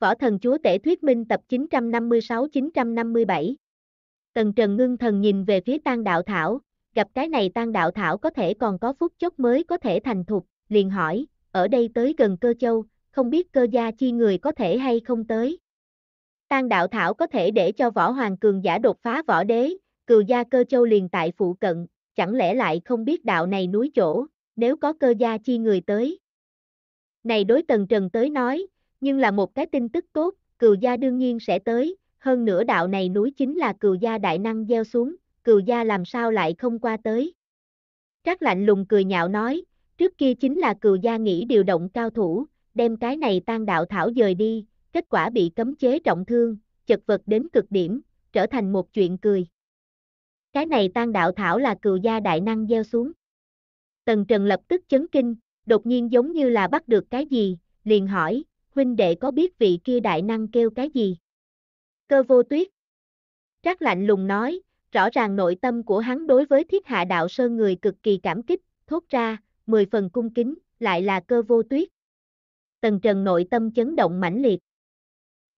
Võ thần chúa tể thuyết minh tập 956-957. Tần Trần ngưng thần nhìn về phía tan đạo thảo, gặp cái này tan đạo thảo có thể còn có phút chốc mới có thể thành thục, liền hỏi, ở đây tới gần cơ châu, không biết cơ gia chi người có thể hay không tới. Tan đạo thảo có thể để cho võ hoàng cường giả đột phá võ đế, cừu gia cơ châu liền tại phụ cận, chẳng lẽ lại không biết đạo này núi chỗ, nếu có cơ gia chi người tới. Này đối tần trần tới nói, nhưng là một cái tin tức tốt, cừu gia đương nhiên sẽ tới, hơn nữa đạo này núi chính là cừu gia đại năng gieo xuống, cừu gia làm sao lại không qua tới. Trác lạnh lùng cười nhạo nói, trước kia chính là cừu gia nghĩ điều động cao thủ, đem cái này tan đạo thảo dời đi, kết quả bị cấm chế trọng thương, chật vật đến cực điểm, trở thành một chuyện cười. Cái này tan đạo thảo là cừu gia đại năng gieo xuống. Tần Trần lập tức chấn kinh, đột nhiên giống như là bắt được cái gì, liền hỏi, huynh đệ có biết vị kia đại năng kêu cái gì? Cơ vô tuyết. Trác lạnh lùng nói, rõ ràng nội tâm của hắn đối với thiết hạ đạo sơn người cực kỳ cảm kích, thốt ra, mười phần cung kính, lại là cơ vô tuyết. Tần trần nội tâm chấn động mãnh liệt.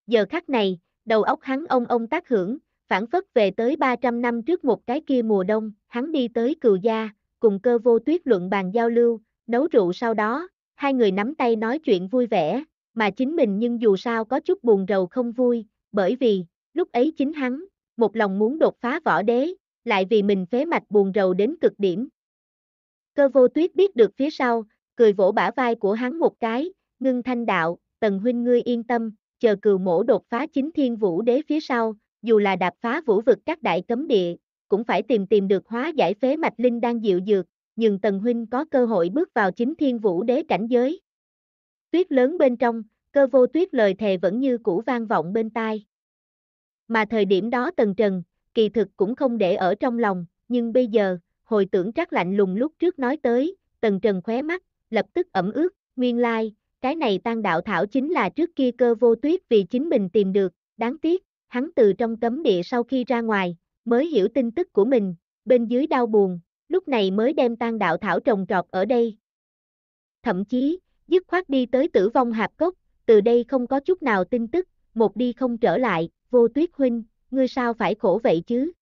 Giờ khắc này, đầu óc hắn ông ông tác hưởng, phản phất về tới 300 năm trước một cái kia mùa đông, hắn đi tới cừu gia, cùng cơ vô tuyết luận bàn giao lưu, nấu rượu sau đó, hai người nắm tay nói chuyện vui vẻ, mà chính mình nhưng dù sao có chút buồn rầu không vui, bởi vì, lúc ấy chính hắn, một lòng muốn đột phá võ đế, lại vì mình phế mạch buồn rầu đến cực điểm. Cơ vô tuyết biết được phía sau, cười vỗ bả vai của hắn một cái, ngưng thanh đạo, tần huynh ngươi yên tâm, chờ cừu mổ đột phá chính thiên vũ đế phía sau, dù là đạp phá vũ vực các đại cấm địa, cũng phải tìm tìm được hóa giải phế mạch linh đang dịu dược, nhưng tần huynh có cơ hội bước vào chính thiên vũ đế cảnh giới. Tuyết lớn bên trong, cơ vô tuyết lời thề vẫn như cũ vang vọng bên tai. Mà thời điểm đó tần trần, kỳ thực cũng không để ở trong lòng, nhưng bây giờ, hồi tưởng trắc lạnh lùng lúc trước nói tới, tần trần khóe mắt, lập tức ẩm ướt, nguyên lai, cái này tan đạo thảo chính là trước kia cơ vô tuyết vì chính mình tìm được, đáng tiếc, hắn từ trong cấm địa sau khi ra ngoài, mới hiểu tin tức của mình, bên dưới đau buồn, lúc này mới đem tan đạo thảo trồng trọt ở đây. Thậm chí, dứt khoát đi tới tử vong hạp cốc, từ đây không có chút nào tin tức, một đi không trở lại, vô tuyết huynh, ngươi sao phải khổ vậy chứ?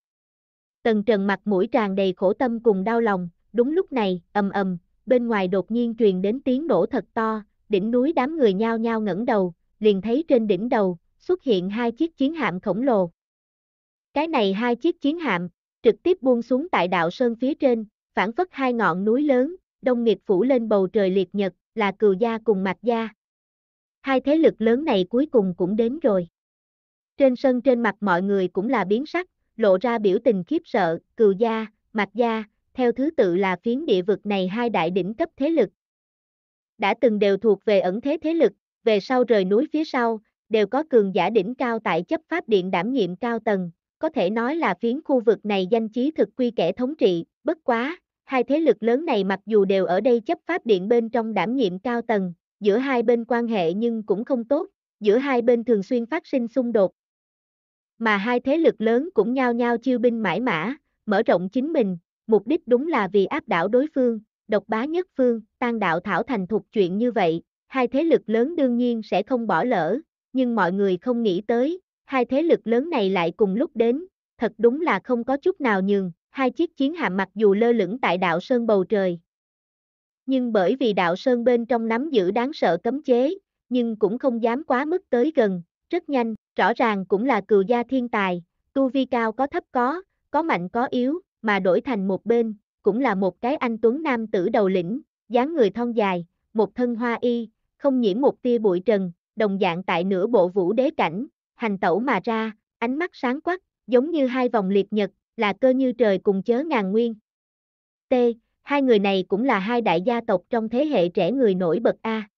Tần trần mặt mũi tràn đầy khổ tâm cùng đau lòng, đúng lúc này, ầm ầm, bên ngoài đột nhiên truyền đến tiếng nổ thật to, đỉnh núi đám người nhao nhao ngẩng đầu, liền thấy trên đỉnh đầu, xuất hiện hai chiếc chiến hạm khổng lồ. Cái này hai chiếc chiến hạm, trực tiếp buông xuống tại đạo sơn phía trên, phản phất hai ngọn núi lớn, đông nghiệt phủ lên bầu trời liệt nhật, là cừu gia cùng mạc gia. Hai thế lực lớn này cuối cùng cũng đến rồi. Trên sân trên mặt mọi người cũng là biến sắc, lộ ra biểu tình khiếp sợ, cừu gia, mạc gia, theo thứ tự là phiến địa vực này hai đại đỉnh cấp thế lực. Đã từng đều thuộc về ẩn thế thế lực, về sau rời núi phía sau, đều có cường giả đỉnh cao tại chấp pháp điện đảm nhiệm cao tầng, có thể nói là phiến khu vực này danh chí thực quy kẻ thống trị, bất quá, hai thế lực lớn này mặc dù đều ở đây chấp pháp điện bên trong đảm nhiệm cao tầng, giữa hai bên quan hệ nhưng cũng không tốt, giữa hai bên thường xuyên phát sinh xung đột. Mà hai thế lực lớn cũng nhao nhao chiêu binh mãi mã, mở rộng chính mình, mục đích đúng là vì áp đảo đối phương, độc bá nhất phương, tan đạo thảo thành thuộc chuyện như vậy, hai thế lực lớn đương nhiên sẽ không bỏ lỡ, nhưng mọi người không nghĩ tới, hai thế lực lớn này lại cùng lúc đến, thật đúng là không có chút nào nhường hai chiếc chiến hạm mặc dù lơ lửng tại đạo sơn bầu trời. Nhưng bởi vì đạo sơn bên trong nắm giữ đáng sợ cấm chế, nhưng cũng không dám quá mức tới gần, rất nhanh, rõ ràng cũng là cừu gia thiên tài, tu vi cao có thấp có, có mạnh có yếu, mà đổi thành một bên, cũng là một cái anh tuấn nam tử đầu lĩnh, dáng người thon dài, một thân hoa y, không nhiễm một tia bụi trần, đồng dạng tại nửa bộ vũ đế cảnh, hành tẩu mà ra, ánh mắt sáng quắc, giống như hai vòng liệt nhật, là cơ như trời cùng chớ ngàn nguyên. T. Hai người này cũng là hai đại gia tộc trong thế hệ trẻ người nổi bật A.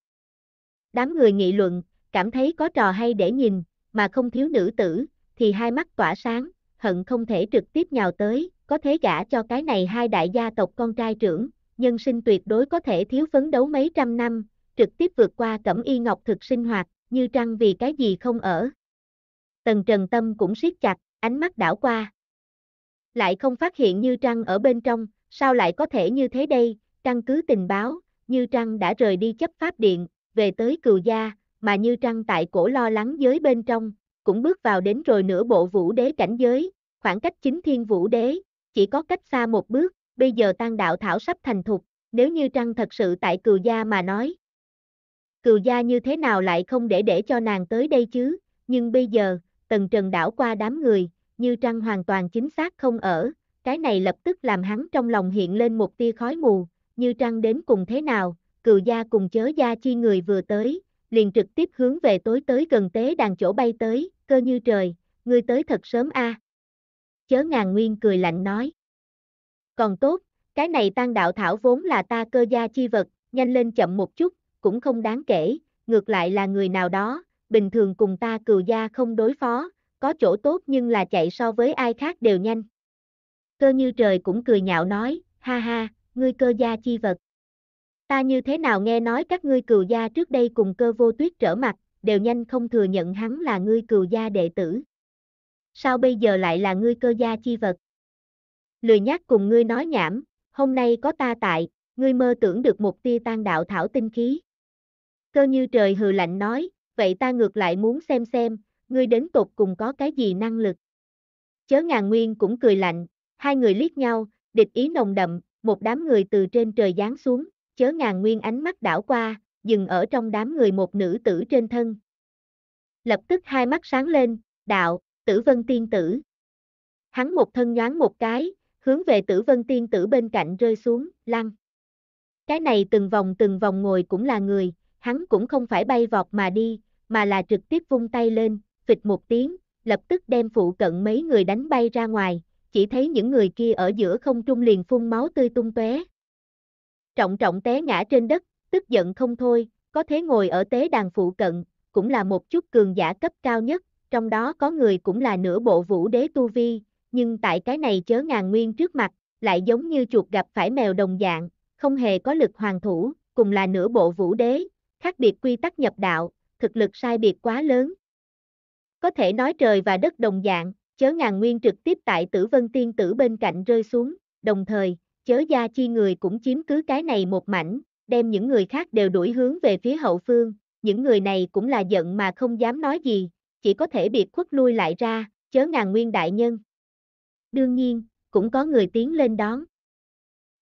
Đám người nghị luận, cảm thấy có trò hay để nhìn, mà không thiếu nữ tử, thì hai mắt tỏa sáng, hận không thể trực tiếp nhào tới, có thế gả cho cái này hai đại gia tộc con trai trưởng, nhân sinh tuyệt đối có thể thiếu phấn đấu mấy trăm năm, trực tiếp vượt qua cẩm y ngọc thực sinh hoạt, như trăng vì cái gì không ở. Tần Trần Tâm cũng siết chặt, ánh mắt đảo qua lại không phát hiện Như Trăng ở bên trong, sao lại có thể như thế đây, căn cứ tình báo, Như Trăng đã rời đi chấp pháp điện, về tới cừu gia, mà Như Trăng tại cổ lo lắng giới bên trong, cũng bước vào đến rồi nửa bộ vũ đế cảnh giới, khoảng cách chính thiên vũ đế, chỉ có cách xa một bước, bây giờ tan đạo thảo sắp thành thục, nếu Như Trăng thật sự tại cừu gia mà nói. Cừu gia như thế nào lại không để để cho nàng tới đây chứ, nhưng bây giờ, tần trần đảo qua đám người, như trăng hoàn toàn chính xác không ở, cái này lập tức làm hắn trong lòng hiện lên một tia khói mù, như trăng đến cùng thế nào, cừu gia cùng chớ gia chi người vừa tới, liền trực tiếp hướng về tối tới gần tế đàn chỗ bay tới, cơ như trời, ngươi tới thật sớm a. Chớ ngàn nguyên cười lạnh nói. Còn tốt, cái này tan đạo thảo vốn là ta cơ gia chi vật, nhanh lên chậm một chút, cũng không đáng kể, ngược lại là người nào đó, bình thường cùng ta cừu gia không đối phó, có chỗ tốt nhưng là chạy so với ai khác đều nhanh. Cơ như trời cũng cười nhạo nói, ha ha, ngươi cơ gia chi vật. Ta như thế nào nghe nói các ngươi cừu gia trước đây cùng cơ vô tuyết trở mặt, đều nhanh không thừa nhận hắn là ngươi cừu gia đệ tử. Sao bây giờ lại là ngươi cơ gia chi vật? Lười nhắc cùng ngươi nói nhảm, hôm nay có ta tại, ngươi mơ tưởng được một tia tan đạo thảo tinh khí. Cơ như trời hừ lạnh nói, vậy ta ngược lại muốn xem xem, ngươi đến tột cùng có cái gì năng lực. Chớ ngàn nguyên cũng cười lạnh, hai người liếc nhau, địch ý nồng đậm, một đám người từ trên trời giáng xuống, chớ ngàn nguyên ánh mắt đảo qua, dừng ở trong đám người một nữ tử trên thân. Lập tức hai mắt sáng lên, đạo, tử vân tiên tử. Hắn một thân nhoáng một cái, hướng về tử vân tiên tử bên cạnh rơi xuống, lăn. Cái này từng vòng từng vòng ngồi cũng là người, hắn cũng không phải bay vọt mà đi, mà là trực tiếp vung tay lên, phịch một tiếng, lập tức đem phụ cận mấy người đánh bay ra ngoài, chỉ thấy những người kia ở giữa không trung liền phun máu tươi tung tóe. Trọng trọng té ngã trên đất, tức giận không thôi, có thế ngồi ở tế đàn phụ cận, cũng là một chút cường giả cấp cao nhất, trong đó có người cũng là nửa bộ vũ đế tu vi, nhưng tại cái này chớ ngàn nguyên trước mặt, lại giống như chuột gặp phải mèo đồng dạng, không hề có lực hoàng thủ, cùng là nửa bộ vũ đế, khác biệt quy tắc nhập đạo, thực lực sai biệt quá lớn, có thể nói trời và đất đồng dạng, chớ ngàn nguyên trực tiếp tại tử vân tiên tử bên cạnh rơi xuống, đồng thời, chớ gia chi người cũng chiếm cứ cái này một mảnh, đem những người khác đều đuổi hướng về phía hậu phương, những người này cũng là giận mà không dám nói gì, chỉ có thể biệt khuất lui lại ra, chớ ngàn nguyên đại nhân. Đương nhiên, cũng có người tiến lên đón.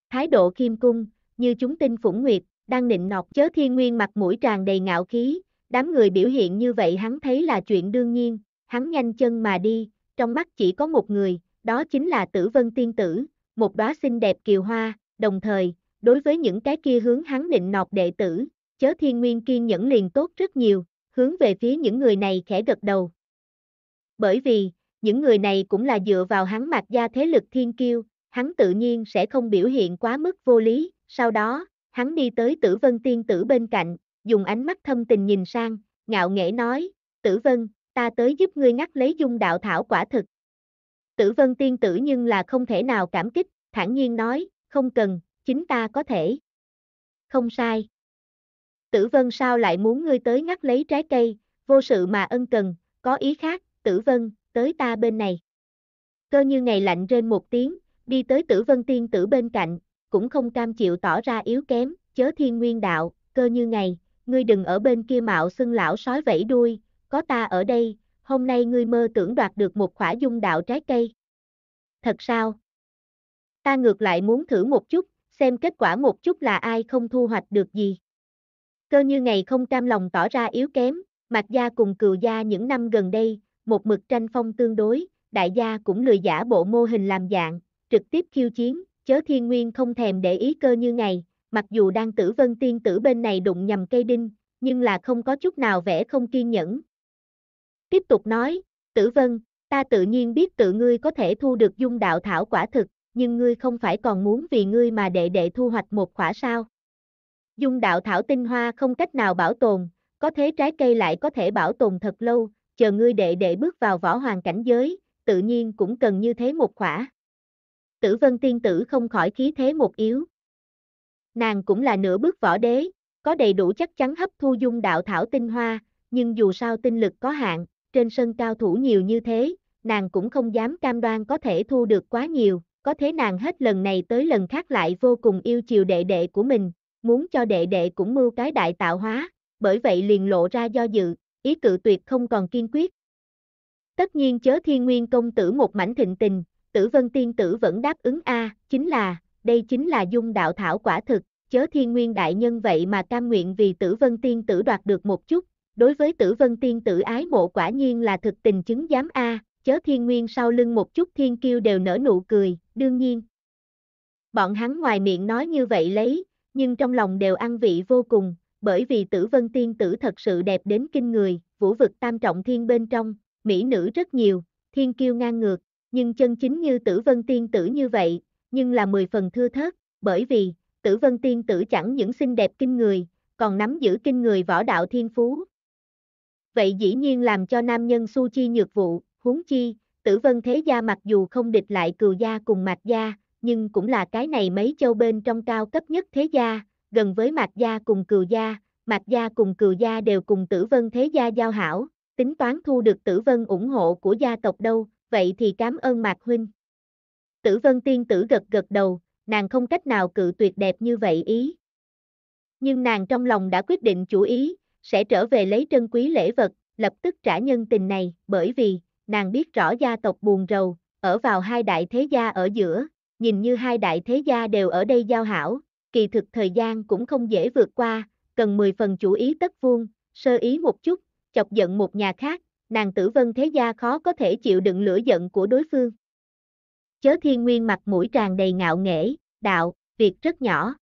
Thái độ khiêm cung, như chúng tinh phủng nguyệt, đang nịnh nọt chớ thiên nguyên mặt mũi tràn đầy ngạo khí, Đám người biểu hiện như vậy hắn thấy là chuyện đương nhiên, hắn nhanh chân mà đi, trong mắt chỉ có một người, đó chính là tử vân tiên tử, một đóa xinh đẹp kiều hoa, đồng thời, đối với những cái kia hướng hắn định nọc đệ tử, chớ thiên nguyên kiên nhẫn liền tốt rất nhiều, hướng về phía những người này khẽ gật đầu. Bởi vì, những người này cũng là dựa vào hắn mặc gia thế lực thiên kiêu, hắn tự nhiên sẽ không biểu hiện quá mức vô lý, sau đó, hắn đi tới tử vân tiên tử bên cạnh, dùng ánh mắt thâm tình nhìn sang, ngạo nghễ nói, tử vân, ta tới giúp ngươi ngắt lấy dung đạo thảo quả thực. Tử vân tiên tử nhưng là không thể nào cảm kích, thản nhiên nói, không cần, chính ta có thể. Không sai. Tử vân sao lại muốn ngươi tới ngắt lấy trái cây, vô sự mà ân cần, có ý khác, tử vân, tới ta bên này. Cơ như ngày lạnh rên một tiếng, đi tới tử vân tiên tử bên cạnh, cũng không cam chịu tỏ ra yếu kém, chớ thiên nguyên đạo, cơ như ngày, ngươi đừng ở bên kia mạo xưng lão sói vẫy đuôi, có ta ở đây, hôm nay ngươi mơ tưởng đoạt được một khỏa dung đạo trái cây. Thật sao? Ta ngược lại muốn thử một chút, xem kết quả một chút là ai không thu hoạch được gì. Cơ như ngày không cam lòng tỏ ra yếu kém, mạch gia cùng cừu gia những năm gần đây, một mực tranh phong tương đối, đại gia cũng lười giả bộ mô hình làm dạng, trực tiếp khiêu chiến, chớ thiên nguyên không thèm để ý cơ như ngày, mặc dù đang tử vân tiên tử bên này đụng nhầm cây đinh, nhưng là không có chút nào vẻ không kiên nhẫn. Tiếp tục nói, tử vân, ta tự nhiên biết tự ngươi có thể thu được dung đạo thảo quả thực, nhưng ngươi không phải còn muốn vì ngươi mà đệ đệ thu hoạch một quả sao. Dung đạo thảo tinh hoa không cách nào bảo tồn, có thế trái cây lại có thể bảo tồn thật lâu, chờ ngươi đệ đệ bước vào võ hoàng cảnh giới, tự nhiên cũng cần như thế một quả. Tử vân tiên tử không khỏi khí thế một yếu, Nàng cũng là nửa bước võ đế, có đầy đủ chắc chắn hấp thu dung đạo thảo tinh hoa, nhưng dù sao tinh lực có hạn, trên sân cao thủ nhiều như thế, nàng cũng không dám cam đoan có thể thu được quá nhiều, có thế nàng hết lần này tới lần khác lại vô cùng yêu chiều đệ đệ của mình, muốn cho đệ đệ cũng mưu cái đại tạo hóa, bởi vậy liền lộ ra do dự, ý cự tuyệt không còn kiên quyết. Tất nhiên chớ thiên nguyên công tử một mảnh thịnh tình, tử vân tiên tử vẫn đáp ứng A, chính là, đây chính là dung đạo thảo quả thực, chớ thiên nguyên đại nhân vậy mà cam nguyện vì tử vân tiên tử đoạt được một chút, đối với tử vân tiên tử ái mộ quả nhiên là thực tình chứng giám A, chớ thiên nguyên sau lưng một chút thiên kiêu đều nở nụ cười, đương nhiên. Bọn hắn ngoài miệng nói như vậy lấy, nhưng trong lòng đều ăn vị vô cùng, bởi vì tử vân tiên tử thật sự đẹp đến kinh người, vũ vực tam trọng thiên bên trong, mỹ nữ rất nhiều, thiên kiêu ngang ngược, nhưng chân chính như tử vân tiên tử như vậy, nhưng là 10 phần thưa thớt, bởi vì, tử vân tiên tử chẳng những xinh đẹp kinh người, còn nắm giữ kinh người võ đạo thiên phú. Vậy dĩ nhiên làm cho nam nhân su chi nhược vụ, huống chi, tử vân thế gia mặc dù không địch lại cừu gia cùng mạch gia, nhưng cũng là cái này mấy châu bên trong cao cấp nhất thế gia, gần với mạch gia cùng cừu gia, mạch gia cùng cừu gia đều cùng tử vân thế gia giao hảo, tính toán thu được tử vân ủng hộ của gia tộc đâu, vậy thì cảm ơn mạc huynh. Tử vân tiên tử gật gật đầu, nàng không cách nào cự tuyệt đẹp như vậy ý. Nhưng nàng trong lòng đã quyết định chủ ý, sẽ trở về lấy trân quý lễ vật, lập tức trả nhân tình này, bởi vì, nàng biết rõ gia tộc buồn rầu, ở vào hai đại thế gia ở giữa, nhìn như hai đại thế gia đều ở đây giao hảo, kỳ thực thời gian cũng không dễ vượt qua, cần 10 phần chủ ý tất vuông, sơ ý một chút, chọc giận một nhà khác, nàng tử vân thế gia khó có thể chịu đựng lửa giận của đối phương chớ thiên nguyên mặt mũi tràn đầy ngạo nghễ, đạo, việc rất nhỏ.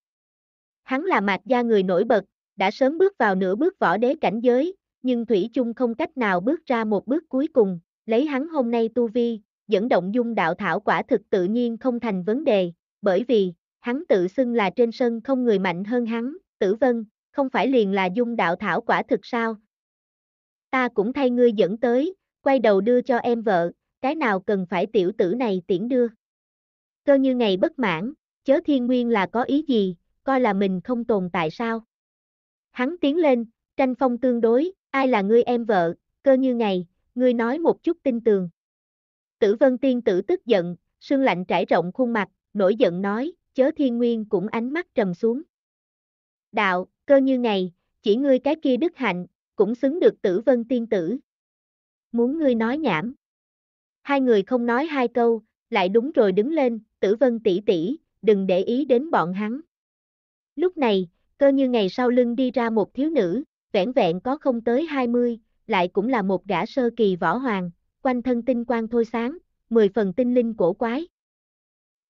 Hắn là mạc gia người nổi bật, đã sớm bước vào nửa bước võ đế cảnh giới, nhưng Thủy chung không cách nào bước ra một bước cuối cùng, lấy hắn hôm nay tu vi, dẫn động dung đạo thảo quả thực tự nhiên không thành vấn đề, bởi vì, hắn tự xưng là trên sân không người mạnh hơn hắn, tử vân, không phải liền là dung đạo thảo quả thực sao? Ta cũng thay ngươi dẫn tới, quay đầu đưa cho em vợ, cái nào cần phải tiểu tử này tiễn đưa. Cơ như ngày bất mãn, chớ thiên nguyên là có ý gì, coi là mình không tồn tại sao. Hắn tiến lên, tranh phong tương đối, ai là ngươi em vợ, cơ như ngày, ngươi nói một chút tin tường. Tử vân tiên tử tức giận, sương lạnh trải rộng khuôn mặt, nổi giận nói, chớ thiên nguyên cũng ánh mắt trầm xuống. Đạo, cơ như ngày, chỉ ngươi cái kia đức hạnh, cũng xứng được tử vân tiên tử. Muốn ngươi nói nhảm. Hai người không nói hai câu, lại đúng rồi đứng lên, tử vân tỷ tỷ, đừng để ý đến bọn hắn. Lúc này, cơ như ngày sau lưng đi ra một thiếu nữ, vẻn vẹn có không tới 20, lại cũng là một gã sơ kỳ võ hoàng, quanh thân tinh quang thôi sáng, mười phần tinh linh cổ quái.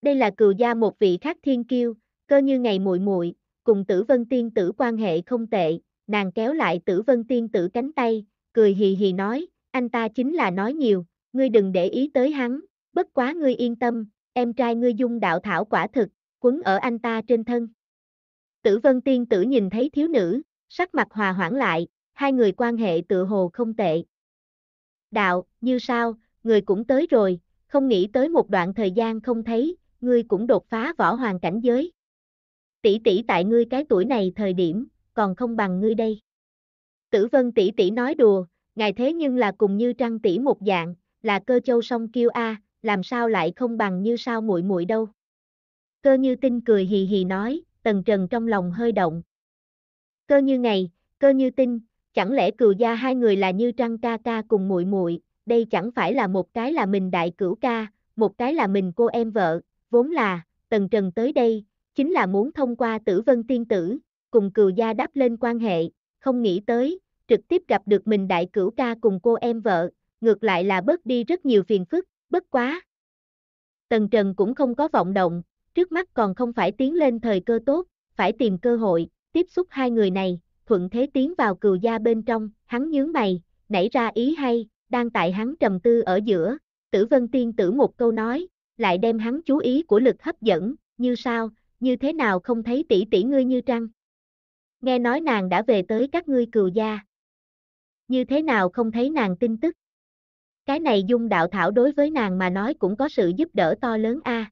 Đây là cừu gia một vị khác thiên kiêu, cơ như ngày muội muội, cùng Tử Vân tiên tử quan hệ không tệ, nàng kéo lại Tử Vân tiên tử cánh tay, cười hì hì nói, anh ta chính là nói nhiều, ngươi đừng để ý tới hắn, bất quá ngươi yên tâm, em trai ngươi dung đạo thảo quả thực, quấn ở anh ta trên thân. Tử vân tiên tử nhìn thấy thiếu nữ, sắc mặt hòa hoãn lại, hai người quan hệ tự hồ không tệ. Đạo, như sao, người cũng tới rồi, không nghĩ tới một đoạn thời gian không thấy, ngươi cũng đột phá võ hoàng cảnh giới. Tỷ tỷ tại ngươi cái tuổi này thời điểm, còn không bằng ngươi đây. Tử vân tỷ tỷ nói đùa, ngài thế nhưng là cùng như trăng tỷ một dạng, là cơ châu song kiêu a, làm sao lại không bằng như sao muội muội đâu. Cơ như tinh cười hì hì nói, tần trần trong lòng hơi động. Cơ như ngày, cơ như tinh, chẳng lẽ cừu gia hai người là như trăng ca ca cùng muội muội, đây chẳng phải là một cái là mình đại cửu ca, một cái là mình cô em vợ, vốn là, tần trần tới đây, chính là muốn thông qua tử vân tiên tử, cùng cừu gia đáp lên quan hệ, không nghĩ tới, trực tiếp gặp được mình đại cửu ca cùng cô em vợ, ngược lại là bớt đi rất nhiều phiền phức, bất quá. Tần Trần cũng không có vọng động, trước mắt còn không phải tiến lên thời cơ tốt, phải tìm cơ hội, tiếp xúc hai người này, thuận thế tiến vào cừu gia bên trong, hắn nhướng mày, nảy ra ý hay, đang tại hắn trầm tư ở giữa, tử vân tiên tử một câu nói, lại đem hắn chú ý của lực hấp dẫn, như sao, như thế nào không thấy tỷ tỷ ngươi như trăng. Nghe nói nàng đã về tới các ngươi cừu gia. Như thế nào không thấy nàng tin tức. Cái này dung đạo thảo đối với nàng mà nói cũng có sự giúp đỡ to lớn a.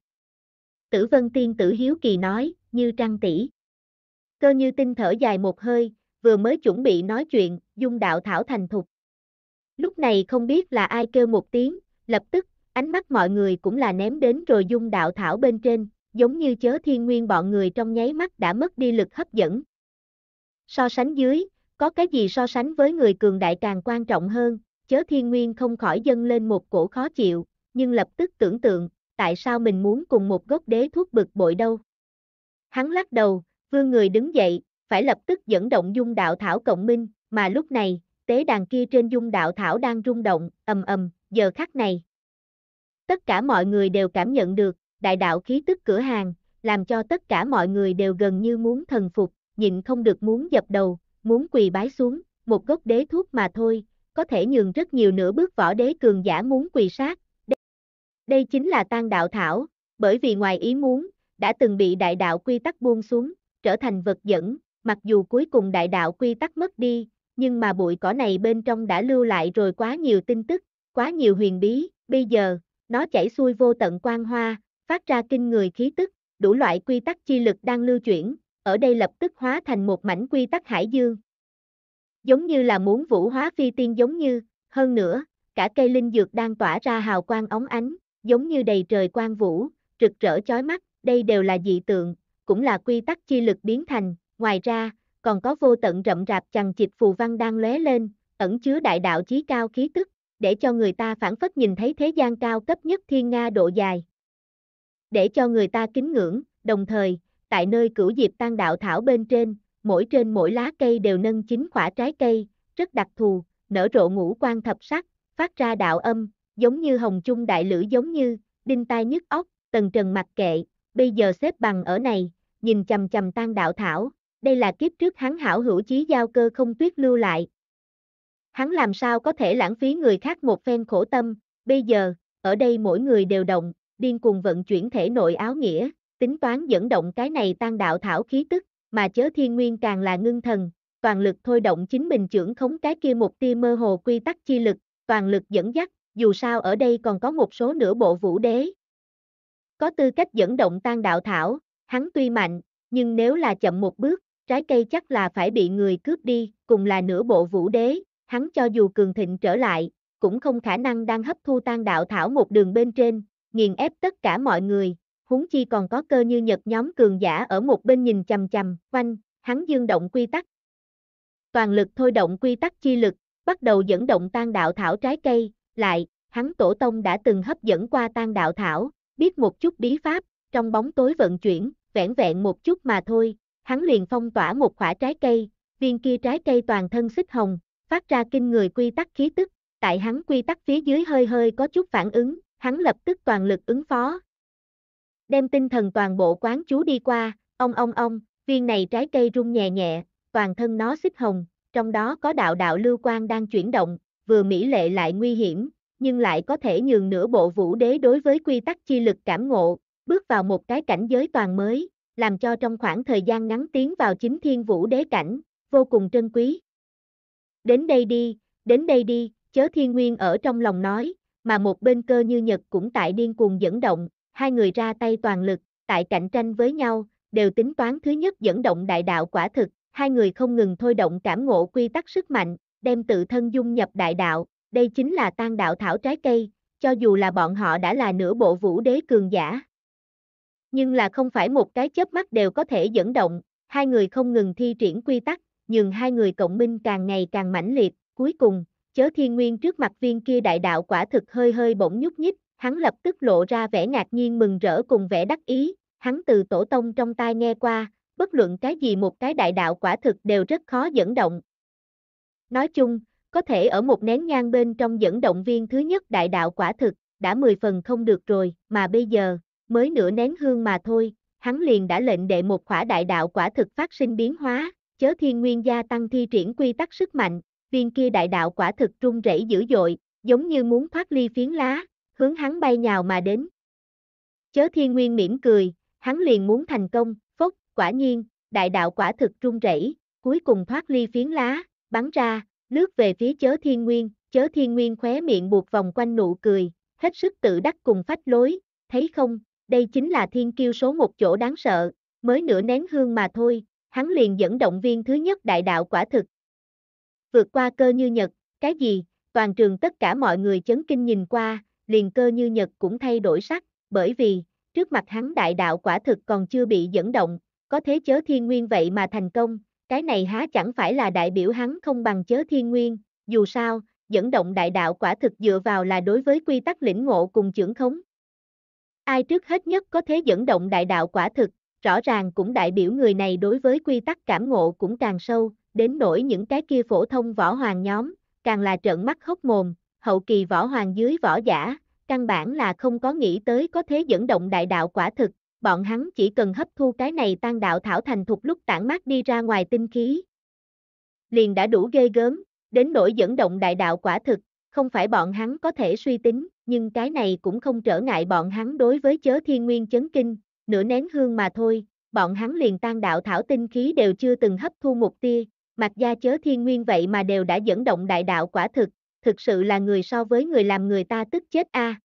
Tử vân tiên tử hiếu kỳ nói, như trăng tỷ. Cơ như tinh thở dài một hơi, vừa mới chuẩn bị nói chuyện, dung đạo thảo thành thục. Lúc này không biết là ai kêu một tiếng, lập tức, ánh mắt mọi người cũng là ném đến rồi dung đạo thảo bên trên, giống như chớ thiên nguyên bọn người trong nháy mắt đã mất đi lực hấp dẫn. So sánh dưới, có cái gì so sánh với người cường đại càng quan trọng hơn, chớ thiên nguyên không khỏi dâng lên một cổ khó chịu, nhưng lập tức tưởng tượng, tại sao mình muốn cùng một gốc đế thuốc bực bội đâu. Hắn lắc đầu, vương người đứng dậy, phải lập tức dẫn động dung đạo thảo cộng minh, mà lúc này, tế đàn kia trên dung đạo thảo đang rung động, ầm ầm, giờ khắc này. Tất cả mọi người đều cảm nhận được, đại đạo khí tức cửa hàng, làm cho tất cả mọi người đều gần như muốn thần phục, nhịn không được muốn dập đầu, muốn quỳ bái xuống, một gốc đế thuốc mà thôi, có thể nhường rất nhiều nửa bước võ đế cường giả muốn quỳ sát. Đây chính là tan đạo thảo, bởi vì ngoài ý muốn, đã từng bị đại đạo quy tắc buông xuống, trở thành vật dẫn, mặc dù cuối cùng đại đạo quy tắc mất đi, nhưng mà bụi cỏ này bên trong đã lưu lại rồi quá nhiều tin tức, quá nhiều huyền bí, bây giờ, nó chảy xuôi vô tận quang hoa, phát ra kinh người khí tức, đủ loại quy tắc chi lực đang lưu chuyển, ở đây lập tức hóa thành một mảnh quy tắc hải dương giống như là muốn vũ hóa phi tiên giống như, hơn nữa, cả cây linh dược đang tỏa ra hào quang óng ánh, giống như đầy trời quang vũ, rực rỡ chói mắt, đây đều là dị tượng, cũng là quy tắc chi lực biến thành, ngoài ra, còn có vô tận rậm rạp chằng chịt phù văn đang lóe lên, ẩn chứa đại đạo chí cao khí tức, để cho người ta phản phất nhìn thấy thế gian cao cấp nhất thiên nga độ dài. Để cho người ta kính ngưỡng, đồng thời, tại nơi cửu diệp tan đạo thảo bên trên, mỗi trên mỗi lá cây đều nâng chín quả trái cây, rất đặc thù, nở rộ ngũ quan thập sắc, phát ra đạo âm, giống như hồng trung đại lửa giống như, đinh tai nhức óc, tầng trần mặc kệ, bây giờ xếp bằng ở này, nhìn chầm chầm tan đạo thảo, đây là kiếp trước hắn hảo hữu chí giao cơ không tuyết lưu lại. Hắn làm sao có thể lãng phí người khác một phen khổ tâm, bây giờ, ở đây mỗi người đều động, điên cuồng vận chuyển thể nội áo nghĩa, tính toán dẫn động cái này tan đạo thảo khí tức, mà chớ thiên nguyên càng là ngưng thần, toàn lực thôi động chính mình trưởng khống cái kia một tia mơ hồ quy tắc chi lực, toàn lực dẫn dắt, dù sao ở đây còn có một số nửa bộ vũ đế. Có tư cách dẫn động tan đạo thảo, hắn tuy mạnh, nhưng nếu là chậm một bước, trái cây chắc là phải bị người cướp đi, cùng là nửa bộ vũ đế, hắn cho dù cường thịnh trở lại, cũng không khả năng đang hấp thu tan đạo thảo một đường bên trên, nghiền ép tất cả mọi người, huống chi còn có cơ như nhật nhóm cường giả ở một bên nhìn chằm chằm, quanh, hắn dương động quy tắc. Toàn lực thôi động quy tắc chi lực, bắt đầu dẫn động tan đạo thảo trái cây, lại, hắn tổ tông đã từng hấp dẫn qua tan đạo thảo, biết một chút bí pháp, trong bóng tối vận chuyển, vẻn vẹn một chút mà thôi, hắn liền phong tỏa một khỏa trái cây, viên kia trái cây toàn thân xích hồng, phát ra kinh người quy tắc khí tức, tại hắn quy tắc phía dưới hơi hơi có chút phản ứng, hắn lập tức toàn lực ứng phó, đem tinh thần toàn bộ quán chú đi qua, ông ông ông, viên này trái cây rung nhẹ nhẹ, toàn thân nó xích hồng, trong đó có đạo đạo lưu quan đang chuyển động, vừa mỹ lệ lại nguy hiểm, nhưng lại có thể nhường nửa bộ vũ đế đối với quy tắc chi lực cảm ngộ, bước vào một cái cảnh giới toàn mới, làm cho trong khoảng thời gian ngắn tiến vào chính thiên vũ đế cảnh, vô cùng trân quý. Đến đây đi, đến đây đi, chớ thiên nguyên ở trong lòng nói, mà một bên cơ như nhật cũng tại điên cuồng dẫn động, hai người ra tay toàn lực, tại cạnh tranh với nhau, đều tính toán thứ nhất dẫn động đại đạo quả thực, hai người không ngừng thôi động cảm ngộ quy tắc sức mạnh, đem tự thân dung nhập đại đạo, đây chính là tan đạo thảo trái cây, cho dù là bọn họ đã là nửa bộ vũ đế cường giả. Nhưng là không phải một cái chớp mắt đều có thể dẫn động, hai người không ngừng thi triển quy tắc, nhưng hai người cộng minh càng ngày càng mãnh liệt, cuối cùng, chớ thiên nguyên trước mặt viên kia đại đạo quả thực hơi hơi bỗng nhúc nhích, hắn lập tức lộ ra vẻ ngạc nhiên mừng rỡ cùng vẻ đắc ý, hắn từ tổ tông trong tai nghe qua, bất luận cái gì một cái đại đạo quả thực đều rất khó dẫn động. Nói chung, có thể ở một nén nhang bên trong dẫn động viên thứ nhất đại đạo quả thực, đã 10 phần không được rồi, mà bây giờ, mới nửa nén hương mà thôi, hắn liền đã lệnh đệ một khỏa đại đạo quả thực phát sinh biến hóa, chớ thiên nguyên gia tăng thi triển quy tắc sức mạnh, viên kia đại đạo quả thực rung rẩy dữ dội, giống như muốn thoát ly phiến lá, hướng hắn bay nhào mà đến. Chớ thiên nguyên mỉm cười, hắn liền muốn thành công, phốc, quả nhiên, đại đạo quả thực trung rẩy, cuối cùng thoát ly phiến lá, bắn ra, lướt về phía chớ thiên nguyên, chớ thiên nguyên khóe miệng buộc vòng quanh nụ cười, hết sức tự đắc cùng phách lối, thấy không, đây chính là thiên kiêu số một chỗ đáng sợ, mới nửa nén hương mà thôi, hắn liền dẫn động viên thứ nhất đại đạo quả thực. Vượt qua cơ như nhật, cái gì, toàn trường tất cả mọi người chấn kinh nhìn qua, liền cơ như nhật cũng thay đổi sắc, bởi vì, trước mặt hắn đại đạo quả thực còn chưa bị dẫn động, có thế chớ thiên nguyên vậy mà thành công, cái này há chẳng phải là đại biểu hắn không bằng chớ thiên nguyên, dù sao, dẫn động đại đạo quả thực dựa vào là đối với quy tắc lĩnh ngộ cùng trưởng khống. Ai trước hết nhất có thế dẫn động đại đạo quả thực, rõ ràng cũng đại biểu người này đối với quy tắc cảm ngộ cũng càng sâu, đến nỗi những cái kia phổ thông võ hoàng nhóm, càng là trợn mắt hốc mồm, hậu kỳ võ hoàng dưới võ giả, căn bản là không có nghĩ tới có thế dẫn động đại đạo quả thực, bọn hắn chỉ cần hấp thu cái này tan đạo thảo thành thuộc lúc tản mát đi ra ngoài tinh khí. Liền đã đủ ghê gớm, đến nỗi dẫn động đại đạo quả thực, không phải bọn hắn có thể suy tính, nhưng cái này cũng không trở ngại bọn hắn đối với chớ thiên nguyên chấn kinh, nửa nén hương mà thôi, bọn hắn liền tan đạo thảo tinh khí đều chưa từng hấp thu một tia, mặc gia chớ thiên nguyên vậy mà đều đã dẫn động đại đạo quả thực, thực sự là người so với người làm người ta tức chết a. À.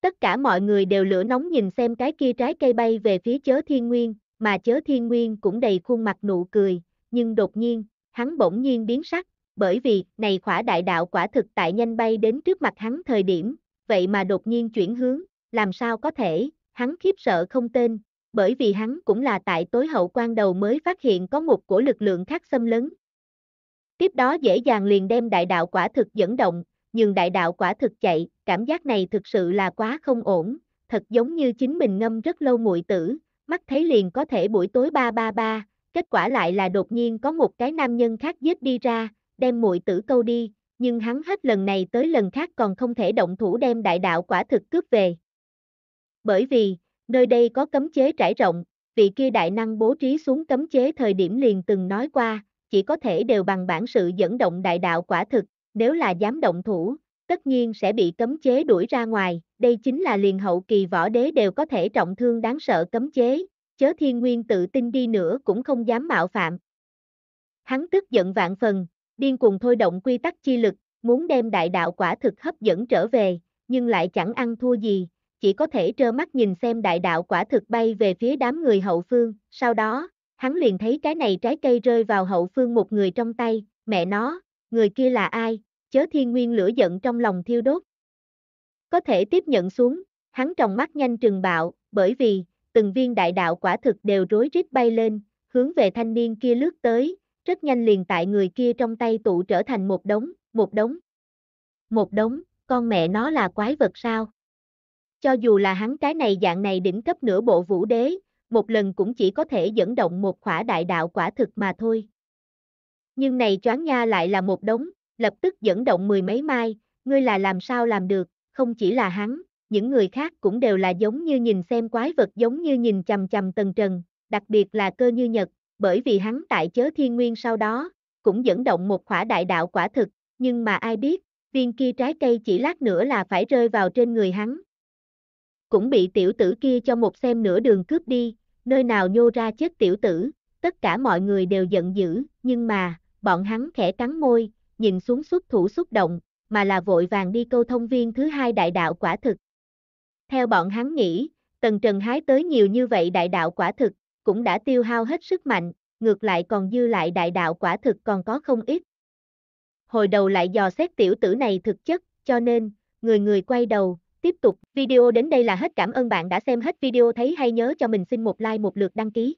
Tất cả mọi người đều lửa nóng nhìn xem cái kia trái cây bay về phía chớ thiên nguyên, mà chớ thiên nguyên cũng đầy khuôn mặt nụ cười, nhưng đột nhiên, hắn bỗng nhiên biến sắc, bởi vì, này khỏa đại đạo quả thực tại nhanh bay đến trước mặt hắn thời điểm, vậy mà đột nhiên chuyển hướng, làm sao có thể, hắn khiếp sợ không tên, bởi vì hắn cũng là tại tối hậu quan đầu mới phát hiện có một cổ lực lượng khác xâm lấn, Tiếp đó dễ dàng liền đem đại đạo quả thực dẫn động, nhưng đại đạo quả thực chạy, cảm giác này thực sự là quá không ổn, thật giống như chính mình ngâm rất lâu muội tử, mắt thấy liền có thể buổi tối ba ba ba, kết quả lại là đột nhiên có một cái nam nhân khác giết đi ra, đem muội tử câu đi, nhưng hắn hết lần này tới lần khác còn không thể động thủ đem đại đạo quả thực cướp về. Bởi vì, nơi đây có cấm chế trải rộng, vị kia đại năng bố trí xuống cấm chế thời điểm liền từng nói qua, chỉ có thể đều bằng bản sự dẫn động đại đạo quả thực, nếu là dám động thủ, tất nhiên sẽ bị cấm chế đuổi ra ngoài, đây chính là liền hậu kỳ võ đế đều có thể trọng thương đáng sợ cấm chế, chớ thiên nguyên tự tin đi nữa cũng không dám mạo phạm. Hắn tức giận vạn phần, điên cuồng thôi động quy tắc chi lực, muốn đem đại đạo quả thực hấp dẫn trở về, nhưng lại chẳng ăn thua gì, chỉ có thể trơ mắt nhìn xem đại đạo quả thực bay về phía đám người hậu phương, sau đó, hắn liền thấy cái này trái cây rơi vào hậu phương một người trong tay, mẹ nó, người kia là ai, chớ thiên nguyên lửa giận trong lòng thiêu đốt. Có thể tiếp nhận xuống, hắn tròng mắt nhanh trừng bạo, bởi vì, từng viên đại đạo quả thực đều rối rít bay lên, hướng về thanh niên kia lướt tới, rất nhanh liền tại người kia trong tay tụ trở thành một đống, một đống, một đống, con mẹ nó là quái vật sao? Cho dù là hắn cái này dạng này đỉnh cấp nửa bộ vũ đế, một lần cũng chỉ có thể dẫn động một khỏa đại đạo quả thực mà thôi. Nhưng này choáng nha lại là một đống, lập tức dẫn động mười mấy mai, ngươi là làm sao làm được, không chỉ là hắn, những người khác cũng đều là giống như nhìn xem quái vật giống như nhìn chằm chằm tần trần, đặc biệt là cơ như nhật, bởi vì hắn tại chớ thiên nguyên sau đó, cũng dẫn động một khỏa đại đạo quả thực, nhưng mà ai biết, viên kia trái cây chỉ lát nữa là phải rơi vào trên người hắn, cũng bị tiểu tử kia cho một xem nửa đường cướp đi, nơi nào nhô ra chết tiểu tử, tất cả mọi người đều giận dữ, nhưng mà, bọn hắn khẽ cắn môi, nhìn xuống xuất thủ xúc động, mà là vội vàng đi câu thông viên thứ hai đại đạo quả thực. Theo bọn hắn nghĩ, Tần Trần hái tới nhiều như vậy đại đạo quả thực, cũng đã tiêu hao hết sức mạnh, ngược lại còn dư lại đại đạo quả thực còn có không ít. Hồi đầu lại dò xét tiểu tử này thực chất, cho nên, người người quay đầu, Tiếp tục, video đến đây là hết cảm ơn bạn đã xem hết video thấy hay nhớ cho mình xin một like một lượt đăng ký.